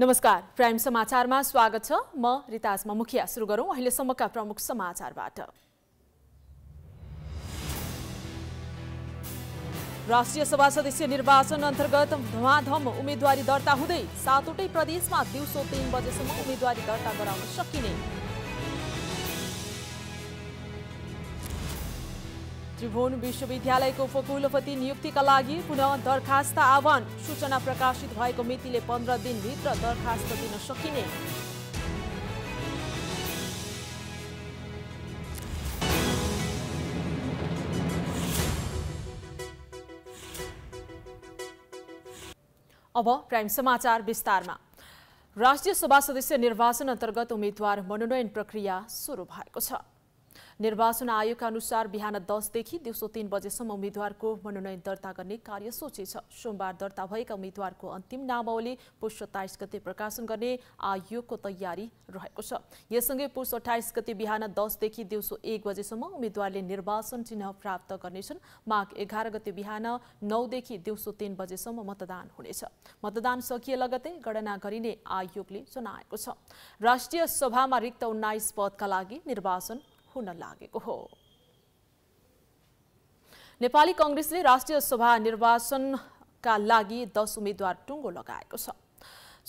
नमस्कार प्राइम समाचारमा स्वागत छ म रिताजमा मुखिया सुरु गरौँ अहिलेसम्मका प्रमुख समाचारबाट राष्ट्रिय सभा सदस्य निर्वाचन अन्तर्गत धुवाधम उम्मेद्वारी दर्ता हुँदै सातवटै प्रदेशमा दिउँसो तिन बजेसम्म उम्मेद्वारी दर्ता गराउन सकिने त्रिभुवन विश्वविद्यालयको उपकुलपति नियुक्तिका लागि पुनः दरखास्त आह्वान सूचना प्रकाशित भएको मितिले पन्ध्र दिनभित्र दरखास्त दिन सकिने अब प्राइम समाचार विस्तारमा राष्ट्रिय सभा सदस्य निर्वाचन अन्तर्गत उम्मेद्वार मनोनयन प्रक्रिया सुरु भएको छ निर्वाचन आयोगका अनुसार बिहान दसदेखि दिउँसो तीन बजेसम्म उम्मेद्वारको मनोनयन दर्ता गर्ने कार्य सोची छ सोमबार दर्ता भएका उम्मेद्वारको अन्तिम नामावली पुष सत्ताइस गते प्रकाशन गर्ने आयोगको तयारी रहेको छ यससँगै पुष अठाइस गते बिहान दसदेखि दिउँसो एक बजेसम्म उम्मेद्वारले निर्वाचन चिन्ह प्राप्त गर्नेछन् माघ एघार गते बिहान नौदेखि दिउँसो तीन बजेसम्म मतदान हुनेछ मतदान सकिए लगतै गणना गरिने आयोगले जनाएको छ राष्ट्रिय सभामा रिक्त उन्नाइस पदका लागि निर्वाचन हुन लागेको हो नेपाली कङ्ग्रेसले राष्ट्रिय सभा निर्वाचनका लागि दस उम्मेद्वार टुङ्गो लगाएको छ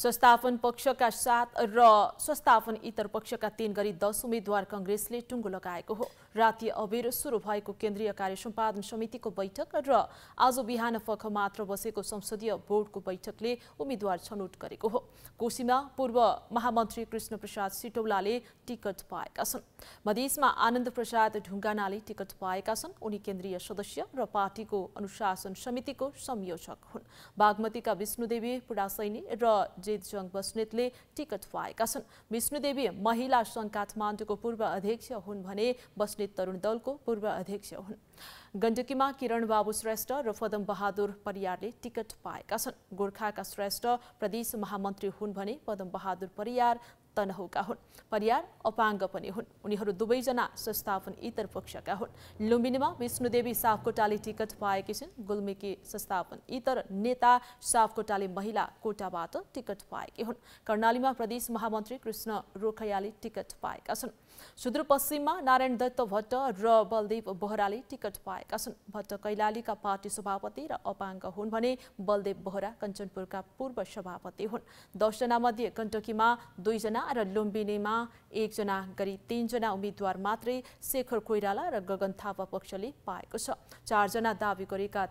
संस्थापन पक्षका सात र संस्थापन इतर पक्षका तीन गरी दस उम्मेद्वार कङ्ग्रेसले टुङ्गो लगाएको हो राति अबेर सुरु भएको केन्द्रीय कार्य सम्पादन समितिको बैठक र आज बिहान फख मात्र बसेको संसदीय बोर्डको बैठकले उम्मेद्वार छनौट गरेको हो कोशीमा पूर्व महामन्त्री कृष्ण प्रसाद सिटौलाले टिकट पाएका छन् मधेसमा आनन्द प्रसाद ढुङ्गानाले टिकट पाएका छन् उनी केन्द्रीय सदस्य र पार्टीको अनुशासन समितिको संयोजक हुन् बागमतीका विष्णुदेवी पुडासैनी र जेतजङ बस्नेतले टिकट पाएका छन् विष्णुदेवी महिला सङ्घ काठमाडौँको पूर्व अध्यक्ष हुन् भने बस्ने बस्नेत तरुण दलको पूर्व अध्यक्ष हुन् गण्डकीमा किरण बाबु श्रेष्ठ र फदम बहादुर परियारले टिकट पाएका छन् गोर्खाका श्रेष्ठ प्रदेश महामन्त्री हुन् भने पदम बहादुर परियार तनहुका हुन् परियार अपाङ्ग पनि हुन् उनीहरू दुवैजना संस्थापन इतर पक्षका हुन् लुम्बिनीमा विष्णुदेवी सापकोटाले टिकट पाएकी छिन् गुल्मेकी संस्थापन इतर नेता सापकोटाले महिला कोटाबाट टिकट पाएकी हुन् कर्णालीमा प्रदेश महामन्त्री कृष्ण रोखैयाले टिकट पाएका छन् सुदूरपश्चिममा नारायण दत्त भट्ट र बलदेव बोहराले टिकट पाएका छन् भट्ट कैलालीका पार्टी सभापति र अपाङ्ग हुन् भने बलदेव बोहरा कञ्चनपुरका पूर्व सभापति हुन् दसजना मध्ये गण्डकीमा दुईजना र लुम्बिनीमा एकजना गरी तीनजना उम्मेद्वार मात्रै शेखर कोइराला र गगन थापा पक्षले पाएको छ चारजना दावी गरेका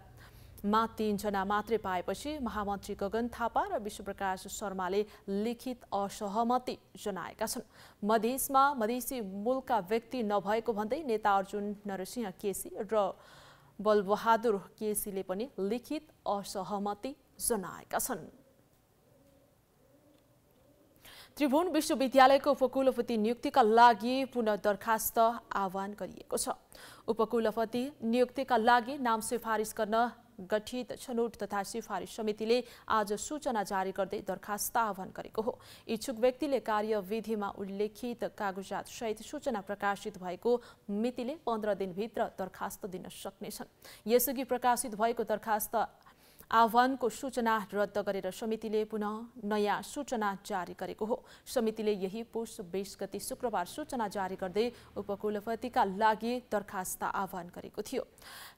मा तीनजना मात्रै पाएपछि महामन्त्री गगन थापा र विश्वप्रकाश शर्माले लिखित असहमति जनाएका छन् मधेसमा मधेसी मूलका व्यक्ति नभएको भन्दै नेता अर्जुन नरसिंह केसी र बलबहादुर केसीले पनि लिखित असहमति जनाएका छन् त्रिभुवन विश्वविद्यालयको उपकुलपति नियुक्तिका लागि पुनः दरखास्त आह्वान गरिएको छ उपकुलपति नियुक्तिका लागि नाम सिफारिस गर्न गठित छनौट तथा सिफारिस समितिले आज सूचना जारी गर्दै दरखास्त आह्वान गरेको हो इच्छुक व्यक्तिले कार्यविधिमा उल्लेखित कागजात सहित सूचना प्रकाशित भएको मितिले पन्ध्र दिनभित्र दरखास्त दिन सक्नेछन् यसअघि प्रकाशित भएको दरखास्त आह्वानको सूचना रद्द गरेर समितिले पुनः नयाँ सूचना जारी गरेको हो समितिले यही पुष बिस गति शुक्रबार सूचना जारी गर्दै उपकुलपतिका लागि दरखास्त आह्वान गरेको थियो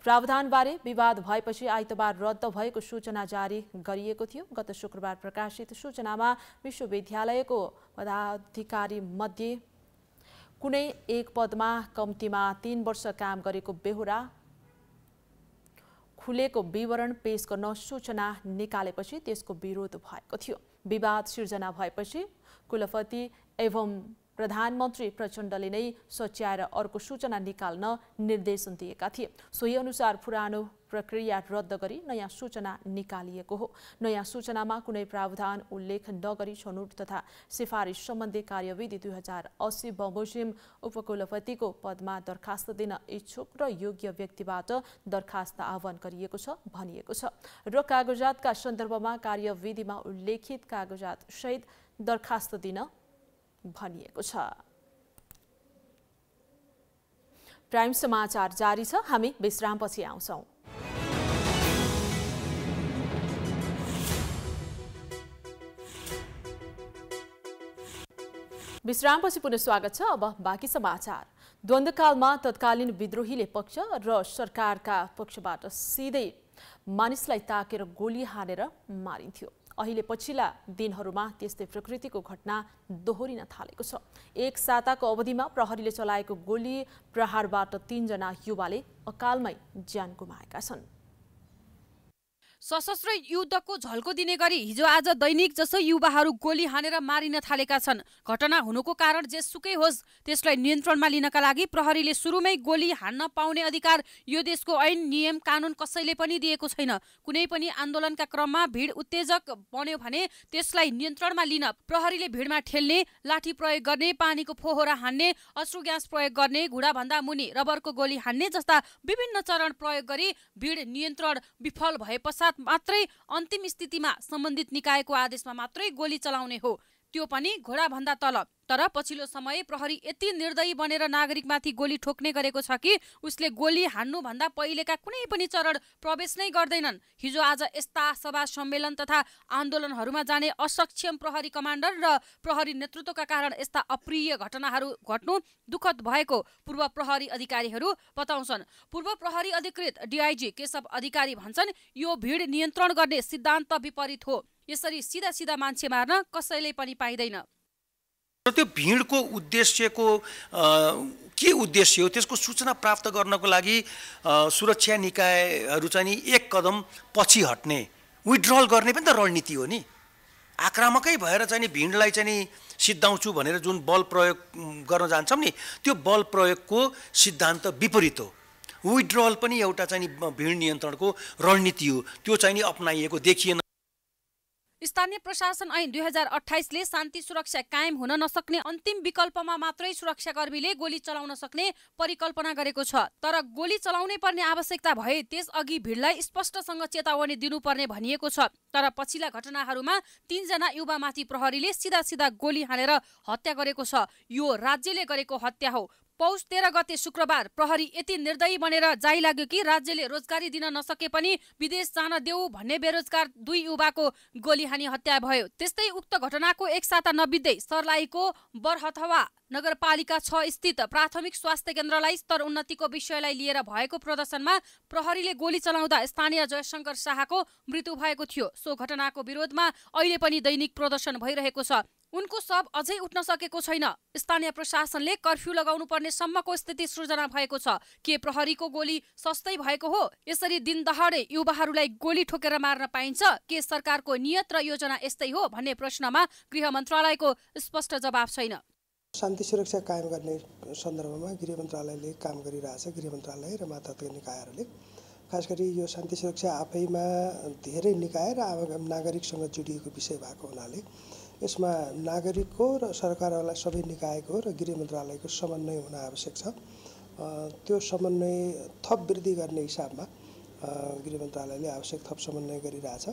प्रावधानबारे विवाद भएपछि आइतबार रद्द भएको सूचना जारी गरिएको थियो गत शुक्रबार प्रकाशित सूचनामा विश्वविद्यालयको पदाधिकारी मध्ये कुनै एक पदमा कम्तीमा तीन वर्ष काम गरेको बेहोरा खुलेको विवरण पेश गर्न सूचना निकालेपछि त्यसको विरोध भएको थियो विवाद सिर्जना भएपछि कुलपति एवं प्रधानमन्त्री प्रचण्डले नै सच्याएर अर्को सूचना निकाल्न निर्देशन दिएका थिए सोही अनुसार पुरानो प्रक्रिया रद्द गरी नयाँ सूचना निकालिएको हो नयाँ सूचनामा कुनै प्रावधान उल्लेख नगरी छनौट तथा सिफारिस सम्बन्धी कार्यविधि दुई हजार अस्सी बमोजिम उपकुलपतिको पदमा दरखास्त दिन इच्छुक र योग्य व्यक्तिबाट दरखास्त आह्वान गरिएको छ भनिएको छ र कागजातका सन्दर्भमा कार्यविधिमा उल्लेखित कागजातसहित दरखास्त दिन भनिएको छ प्राइम समाचार जारी छ हामी विश्रामपछि आउँछौँ विश्रामपछि पुनः स्वागत छ अब बाँकी समाचार द्वन्द्वकालमा तत्कालीन विद्रोहीले पक्ष र सरकारका पक्षबाट सिधै मानिसलाई ताकेर गोली हानेर मारिन्थ्यो अहिले पछिल्ला दिनहरूमा त्यस्तै प्रकृतिको घटना दोहोरिन थालेको छ एक साताको अवधिमा प्रहरीले चलाएको गोली प्रहारबाट तीनजना युवाले अकालमै ज्यान गुमाएका छन् सशस्त्र युद्धको झल्को दिने गरी हिजो आज दैनिक जसै युवाहरू गोली हानेर मारिन थालेका छन् घटना हुनुको कारण जेसुकै होस् त्यसलाई नियन्त्रणमा लिनका लागि प्रहरीले सुरुमै गोली हान्न पाउने अधिकार यो देशको ऐन नियम कानुन कसैले पनि दिएको छैन कुनै पनि आन्दोलनका क्रममा भिड उत्तेजक बन्यो भने त्यसलाई नियन्त्रणमा लिन प्रहरीले भिडमा ठेल्ने लाठी प्रयोग गर्ने पानीको फोहोरा हान्ने अश्रु ग्यास प्रयोग गर्ने घुँडाभन्दा मुनि रबरको गोली हान्ने जस्ता विभिन्न चरण प्रयोग गरी भिड नियन्त्रण विफल भए पश्चात मात्रै अन्तिम स्थितिमा सम्बन्धित निकायको आदेशमा मात्रै गोली चलाउने हो त्यो पनि घोडाभन्दा तल तर पछिल्लो समय प्रहरी यति निर्दयी बनेर नागरिकमाथि गोली ठोक्ने गरेको छ कि उसले गोली हान्नुभन्दा पहिलेका कुनै पनि चरण प्रवेश नै गर्दैनन् हिजो आज यस्ता सभा सम्मेलन तथा आन्दोलनहरूमा जाने असक्षम प्रहरी कमान्डर र प्रहरी नेतृत्वका कारण यस्ता अप्रिय घटनाहरू घट्नु दुःखद भएको पूर्व प्रहरी अधिकारीहरू बताउँछन् पूर्व प्रहरी अधिकृत डिआइजी केशव अधिकारी भन्छन् यो भिड नियन्त्रण गर्ने सिद्धान्त विपरीत हो यसरी सिधा सिधा मान्छे मार्न कसैले पनि पाइँदैन र त्यो भिडको उद्देश्यको के उद्देश्य हो त्यसको सूचना प्राप्त गर्नको लागि सुरक्षा निकायहरू चाहिँ नि एक कदम पछि हट्ने विड्रल गर्ने पनि त रणनीति हो नि आक्रामकै भएर चाहिँ नि भिडलाई चाहिँ नि सिद्धाउँछु भनेर जुन बल प्रयोग गर्न जान्छौँ नि त्यो बल प्रयोगको सिद्धान्त विपरीत हो विड्रल पनि एउटा चाहिँ नि भिड नियन्त्रणको रणनीति हो त्यो चाहिँ नि अप्नाइएको देखिएन स्थानीय प्रशासन ऐन दुई हजार अठाइसले शान्ति सुरक्षा कायम हुन नसक्ने अन्तिम विकल्पमा मात्रै सुरक्षाकर्मीले गोली चलाउन सक्ने परिकल्पना गरेको छ तर गोली चलाउनै पर्ने आवश्यकता भए त्यसअघि भिडलाई स्पष्टसँग चेतावनी दिनुपर्ने भनिएको छ तर पछिल्ला घटनाहरूमा तीनजना युवामाथि प्रहरीले सिधा सिधा गोली हानेर हत्या गरेको छ यो राज्यले गरेको हत्या हो पौष तेह्र गते शुक्रबार प्रहरी यति निर्दयी बनेर जाइ लाग्यो कि राज्यले रोजगारी दिन नसके पनि विदेश जान देऊ भन्ने बेरोजगार दुई युवाको गोलीहानी हत्या भयो त्यस्तै उक्त घटनाको एक साता नबित्दै सर्लाहीको बरहथवा नगरपालिका छ स्थित प्राथमिक स्वास्थ्य केन्द्रलाई स्तर उन्नतिको विषयलाई लिएर भएको प्रदर्शनमा प्रहरीले गोली चलाउँदा स्थानीय जयशङ्कर शाहको मृत्यु भएको थियो सो घटनाको विरोधमा अहिले पनि दैनिक प्रदर्शन भइरहेको छ उनको सब अझै उठ्न सकेको छैन स्थानीय प्रशासनले कर्फ्यू लगाउनु पर्ने सम्मको स्थिति सृजना भएको छ के प्रहरीको गोली सस्तै भएको हो यसरी दिनदहाडे युवाहरूलाई गोली ठोकेर मार्न पाइन्छ के सरकारको नियत र योजना यस्तै हो भन्ने प्रश्नमा गृह मन्त्रालयको स्पष्ट जवाब छैन शान्ति सुरक्षा कायम गर्ने सन्दर्भमा गृह मन्त्रालयले काम गरिरहेछ गृह मन्त्रालय र मातहतका निकायहरूले खास गरी यो शान्ति सुरक्षा आफैमा धेरै निकाय र आवागम नागरिकसँग जोडिएको विषय भएको हुनाले यसमा नागरिकको र सरकारवाला सबै निकायको र गृह मन्त्रालयको समन्वय हुन आवश्यक छ त्यो समन्वय थप वृद्धि गर्ने हिसाबमा गृह मन्त्रालयले आवश्यक थप समन्वय गरिरहेछ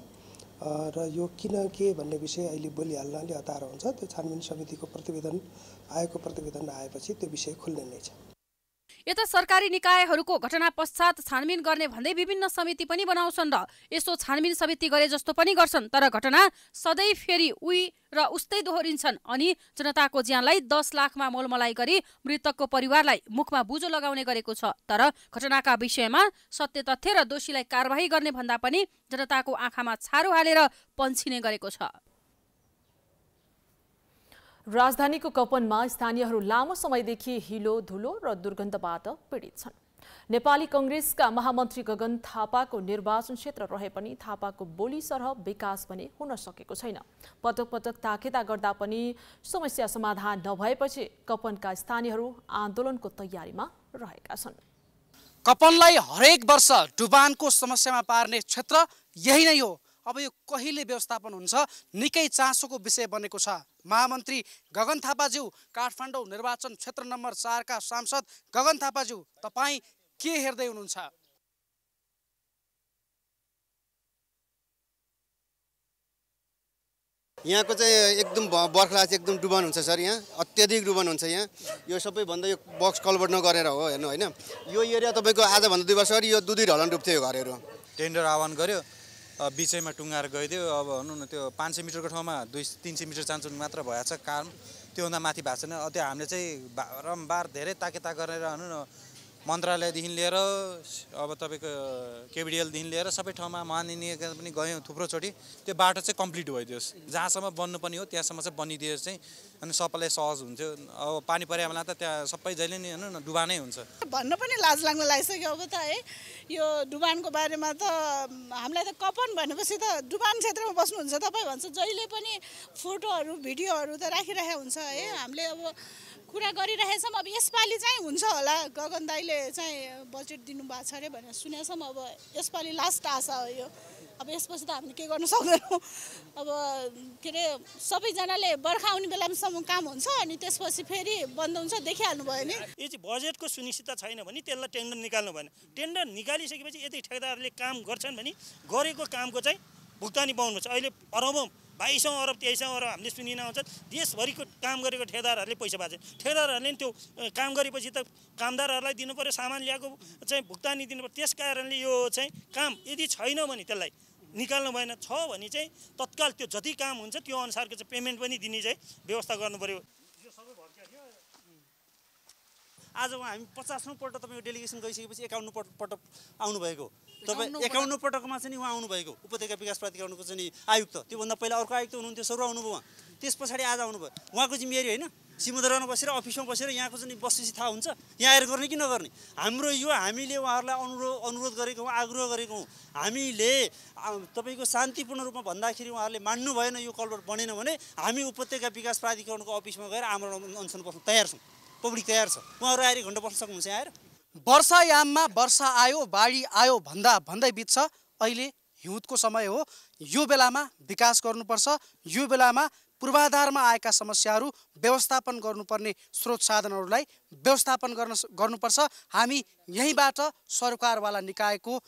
र यो किन के भन्ने विषय अहिले बोलिहाल्न अलि हतार हुन्छ त्यो छानबिन समितिको प्रतिवेदन आएको प्रतिवेदन आएपछि त्यो विषय खुल्ने नै छ यता सरकारी निकायहरूको घटना पश्चात छानबिन गर्ने भन्दै विभिन्न समिति पनि बनाउँछन् र यसो छानबिन समिति गरे जस्तो पनि गर्छन् तर घटना सधैँ फेरि उही र उस्तै दोहोरिन्छन् अनि जनताको ज्यानलाई दस लाखमा मोलमलाइ गरी मृतकको परिवारलाई मुखमा बुझो लगाउने गरेको छ तर घटनाका विषयमा सत्य तथ्य र दोषीलाई कारवाही गर्ने भन्दा पनि जनताको आँखामा छारो हालेर पन्छिने गरेको छ राजधानीको कपनमा स्थानीयहरू लामो समयदेखि हिलो धुलो र दुर्गन्धबाट पीडित छन् नेपाली कङ्ग्रेसका महामन्त्री गगन थापाको निर्वाचन क्षेत्र रहे पनि थापाको बोली सरह विकास भने हुन सकेको छैन पटक पटक ताकेता गर्दा पनि समस्या समाधान नभएपछि कपनका स्थानीयहरू आन्दोलनको तयारीमा रहेका छन् कपनलाई हरेक वर्ष डुबानको समस्यामा पार्ने क्षेत्र यही नै हो अब यो कहिले व्यवस्थापन हुन्छ निकै चासोको विषय बनेको छ महामन्त्री गगन थापाज्यू काठमाडौँ निर्वाचन क्षेत्र नम्बर चारका सांसद गगन थापाज्यू तपाईँ के हेर्दै हुनुहुन्छ यहाँको चाहिँ एकदम बर्खा चाहिँ एकदम डुबान हुन्छ सर यहाँ अत्यधिक डुबान हुन्छ यहाँ यो सबैभन्दा यो बक्स कलभर्ट नगरेर हो हेर्नु होइन यो एरिया तपाईँको आजभन्दा दुई वर्ष अगाडि यो दुधी ढलन डुब्थ्यो घरहरू टेन्डर आह्वान गर्यो बिचैमा टुङ्गाएर गइदियो अब भनौँ न त्यो पाँच सय मिटरको ठाउँमा दुई तिन सय मिटर चान्चुन मात्र भएछ काम त्योभन्दा माथि भएको छैन त्यो हामीले चाहिँ बारम्बार धेरै ताकेता गरेर भनौँ न मन्त्रालयदेखि लिएर अब तपाईँको केबिडिएलदेखि लिएर सबै ठाउँमा महानिर्णयका पनि गयौँ थुप्रोचोटि त्यो बाटो चाहिँ कम्प्लिट भइदियोस् जहाँसम्म बन्नुपर्ने हो त्यहाँसम्म चाहिँ बनिदिएर चाहिँ अनि सबैलाई सहज हुन्थ्यो अब पानी परेको बेला त त्यहाँ सबै जहिले नि हेर्नु न डुबानै हुन्छ भन्न पनि लाज लाग्न लागिसक्यो अब त है यो डुबानको बारेमा त हामीलाई त कपन भनेपछि त डुबान क्षेत्रमा बस्नुहुन्छ तपाईँ भन्छ जहिले पनि फोटोहरू भिडियोहरू त राखिरहेको हुन्छ है हामीले अब कुरा गरिरहेछौँ अब यसपालि चाहिँ हुन्छ होला गगन दाईले चाहिँ बजेट दिनुभएको छ अरे भनेर सुनेछौँ अब यसपालि लास्ट आशा हो यो अब यसपछि त हामीले के गर्न सक्दैनौँ अब के अरे सबैजनाले बर्खा आउने बेलासम्म काम हुन्छ अनि त्यसपछि फेरि बन्द हुन्छ देखिहाल्नु भयो नि यो चाहिँ बजेटको सुनिश्चितता छैन भने त्यसलाई टेन्डर निकाल्नु भएन टेन्डर निकालिसकेपछि यदि ठेकदारले काम गर्छन् भने गरेको कामको चाहिँ भुक्तानी पाउनुपर्छ अहिले अरबौँ बाइसौँ अरब तेइसौँ अरब हामीले सुनिन आउँछ देशभरिको काम गरेको ठेदारहरूले पैसा पाएको छ ठेदारहरूले त्यो काम गरेपछि त कामदारहरूलाई दिनुपऱ्यो सामान ल्याएको चाहिँ भुक्तानी दिनु पऱ्यो त्यस कारणले यो चाहिँ काम यदि छैन भने त्यसलाई निकाल्नु भएन छ भने चाहिँ तत्काल त्यो जति काम हुन्छ त्यो अनुसारको चाहिँ पेमेन्ट पनि दिने चाहिँ व्यवस्था पऱ्यो आज हामी पचासौँ पल्ट तपाईँको डेलिगेसन गइसकेपछि एकाउन्न पटक पटक आउनुभएको तपाईँ एकाउन्न पटकमा चाहिँ उहाँ आउनुभएको उपत्यका विकास प्राधिकरणको चाहिँ आयुक्त त्योभन्दा पहिला अर्को आयुक्त हुनुहुन्थ्यो सर आउनुभयो उहाँ त्यस पछाडि आज आउनुभयो उहाँको जिम्मेवारी होइन सिमदरमा बसेर अफिसमा बसेर यहाँको चाहिँ बसेपछि थाहा हुन्छ यहाँ आएर गर्ने कि नगर्ने हाम्रो यो हामीले उहाँहरूलाई अनुरोध अनुरोध गरेको हौँ आग्रह गरेको हौँ हामीले तपाईँको शान्तिपूर्ण रूपमा भन्दाखेरि उहाँहरूले मान्नु भएन यो कलवर बनेन भने हामी उपत्यका विकास प्राधिकरणको अफिसमा गएर हाम्रो अनसन बस्नु तयार छौँ पब्लिक तयार छ उहाँहरू आएर घन्टा बस्न सक्नुहुन्छ यहाँ आएर वर्षायाममा वर्षा आयो बाढी आयो भन्दा भन्दै बित्छ अहिले हिउँदको समय हो यो बेलामा विकास गर्नुपर्छ यो बेलामा पूर्वाधारमा आएका समस्याहरू व्यवस्थापन गर्नुपर्ने स्रोत साधनहरूलाई व्यवस्थापन गर्न गर्नुपर्छ हामी यहीँबाट सरकारवाला निकायको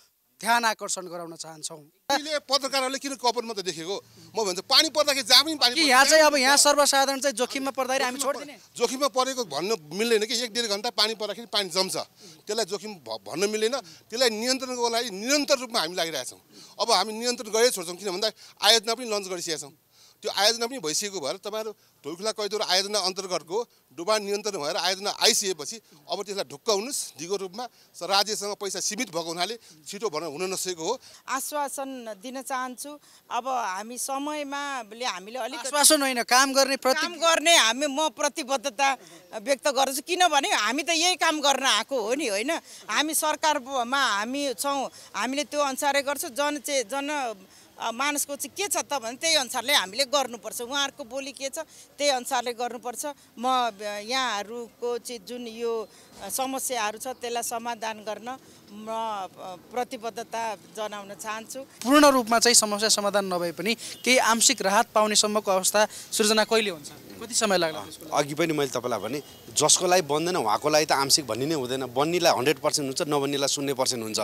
ध्यान आकर्षण गराउन चाहन्छौँ पत्रकारहरूले किन कपन मात्रै देखेको म भन्छु पानी पर्दाखेरि जहाँ पनि पानी यहाँ चाहिँ अब यहाँ सर्वसाधारण चाहिँ जोखिममा पर्दाखेरि हामी छोडिदिने जोखिममा परेको भन्नु मिल्दैन कि एक डेढ घन्टा पानी पर्दाखेरि पानी जम्छ त्यसलाई जोखिम भन्न मिल्दैन त्यसलाई नियन्त्रणको लागि निरन्तर रूपमा हामी लागिरहेछौँ अब हामी नियन्त्रण गरेर छोड्छौँ किन भन्दा आयोजना पनि लन्च गरिसकेका छौँ त्यो आयोजना पनि भइसकेको भएर तपाईँहरू ढोलखुला कैदोर आयोजना अन्तर्गतको डुबान नियन्त्रण भएर आयोजना आइसकेपछि अब त्यसलाई ढुक्क हुनुहोस् दिगो रूपमा राज्यसँग पैसा सीमित भएको हुनाले छिटो भन हुन नसकेको हो आश्वासन दिन चाहन्छु अब हामी समयमा हामीले अलिक आश्वासन होइन काम गर्ने काम गर्ने हामी म प्रतिबद्धता व्यक्त गर्दछु किनभने हामी त यही काम गर्न आएको हो नि होइन हामी सरकारमा हामी छौँ हामीले त्यो अनुसारै गर्छौँ जन चाहिँ जन मानसको चाहिँ के छ त भने त्यही अनुसारले हामीले गर्नुपर्छ उहाँहरूको बोली के छ त्यही अनुसारले गर्नुपर्छ म यहाँहरूको चाहिँ जुन यो समस्याहरू छ त्यसलाई समाधान गर्न म प्रतिबद्धता जनाउन चाहन्छु पूर्ण रूपमा चाहिँ समस्या समाधान नभए पनि केही आंशिक राहत पाउनेसम्मको अवस्था सृजना कहिले हुन्छ कति समय लाग्ला अघि पनि मैले तपाईँलाई भने जसको लागि बन्दैन उहाँको लागि त आंशिक भन्ने नै हुँदैन बन्नेलाई हन्ड्रेड पर्सेन्ट हुन्छ नबन्नेलाई शून्य पर्सेन्ट हुन्छ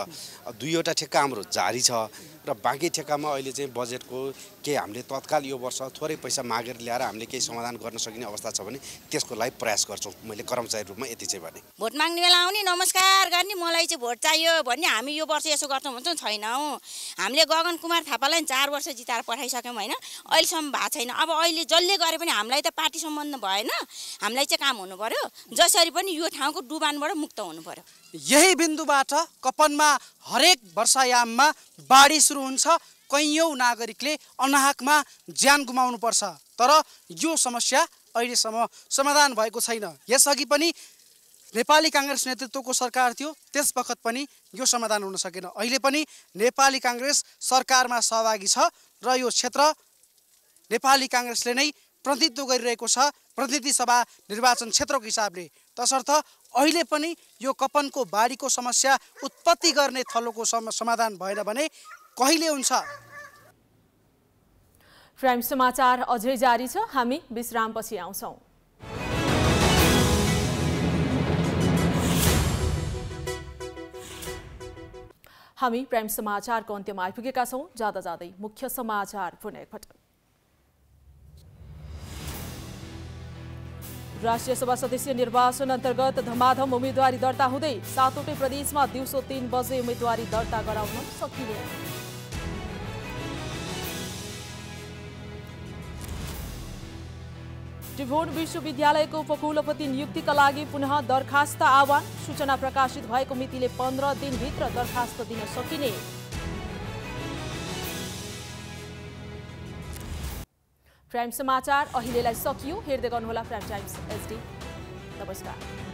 दुईवटा ठेक्का हाम्रो जारी छ र बाँकी ठेक्कामा अहिले अहिले चाहिँ बजेटको केही हामीले तत्काल यो वर्ष थोरै पैसा मागेर ल्याएर हामीले केही समाधान गर्न सकिने अवस्था छ भने त्यसको लागि प्रयास गर्छौँ मैले कर्मचारी रूपमा यति चाहिँ भने भोट माग्ने बेला आउने नमस्कार गर्ने मलाई चाहिँ भोट चाहियो भन्ने हामी यो वर्ष यसो गर्छौँ भन्छौँ छैनौँ हामीले गगन कुमार थापालाई चार वर्ष जिताएर पठाइसक्यौँ होइन अहिलेसम्म भएको छैन अब अहिले जसले गरे पनि हामीलाई त पार्टी सम्बन्ध भएन हामीलाई चाहिँ काम हुनु पऱ्यो जसरी पनि यो ठाउँको डुबानबाट मुक्त हुनु पऱ्यो यही बिन्दुबाट कपनमा हरेक वर्षायाममा बाढी सुरु हुन्छ कैयौँ नागरिकले अनाहकमा ज्यान गुमाउनुपर्छ तर यो समस्या अहिलेसम्म समाधान भएको छैन यसअघि पनि नेपाली काङ्ग्रेस नेतृत्वको सरकार थियो त्यस बखत पनि यो समाधान हुन सकेन अहिले पनि नेपाली काङ्ग्रेस सरकारमा सहभागी छ र यो क्षेत्र नेपाली काङ्ग्रेसले नै प्रतिनिधित्व गरिरहेको छ प्रतिनिधि सभा निर्वाचन क्षेत्रको हिसाबले तसर्थ अहिले पनि यो कपनको बाढीको समस्या उत्पत्ति गर्ने थलोको समाधान भएन भने कहिले हुन्छ प्राइम समाचार अझै जारी छ हामी विश्रामपछि आउँछौँ हामी प्राइम समाचारको अन्त्यमा आइपुगेका छौँ जाँदा जाँदै मुख्य समाचार पुनः एकपटक राष्ट्रिय सभा सदस्य निर्वाचन अन्तर्गत धमाधम उम्मेद्वारी दर्ता हुँदै सातवटै प्रदेशमा दिउँसो तीन बजे उम्मेद्वारी दर्ता गराउन सकिने त्रिभुवन विश्वविद्यालयको उपकुलपति नियुक्तिका लागि पुनः दरखास्त आह्वान सूचना प्रकाशित भएको मितिले पन्ध्र दिनभित्र दरखास्त दिन सकिने प्राइम समाचार अहिलेलाई सकियो हेर्दै गर्नुहोला प्राइम टाइम्स एसडी नमस्कार